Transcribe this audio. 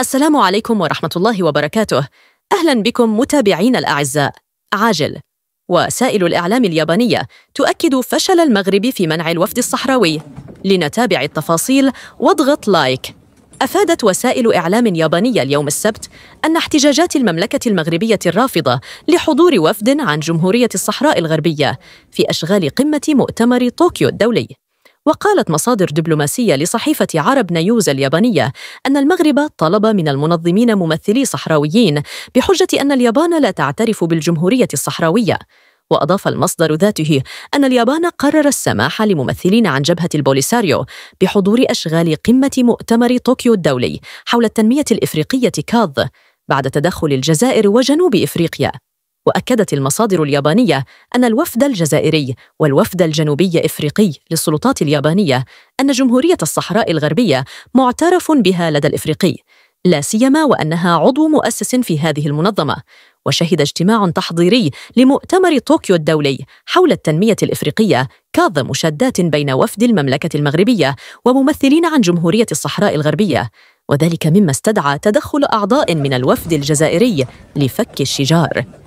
السلام عليكم ورحمة الله وبركاته أهلا بكم متابعين الأعزاء عاجل وسائل الإعلام اليابانية تؤكد فشل المغرب في منع الوفد الصحراوي لنتابع التفاصيل واضغط لايك أفادت وسائل إعلام يابانية اليوم السبت أن احتجاجات المملكة المغربية الرافضة لحضور وفد عن جمهورية الصحراء الغربية في أشغال قمة مؤتمر طوكيو الدولي وقالت مصادر دبلوماسية لصحيفة عرب نيوز اليابانية أن المغرب طلب من المنظمين ممثلي صحراويين بحجة أن اليابان لا تعترف بالجمهورية الصحراوية وأضاف المصدر ذاته أن اليابان قرر السماح لممثلين عن جبهة البوليساريو بحضور أشغال قمة مؤتمر طوكيو الدولي حول التنمية الإفريقية كاظ بعد تدخل الجزائر وجنوب إفريقيا واكدت المصادر اليابانيه ان الوفد الجزائري والوفد الجنوبي افريقي للسلطات اليابانيه ان جمهوريه الصحراء الغربيه معترف بها لدى الافريقي لا سيما وانها عضو مؤسس في هذه المنظمه وشهد اجتماع تحضيري لمؤتمر طوكيو الدولي حول التنميه الافريقيه كاظ مشادات بين وفد المملكه المغربيه وممثلين عن جمهوريه الصحراء الغربيه وذلك مما استدعى تدخل اعضاء من الوفد الجزائري لفك الشجار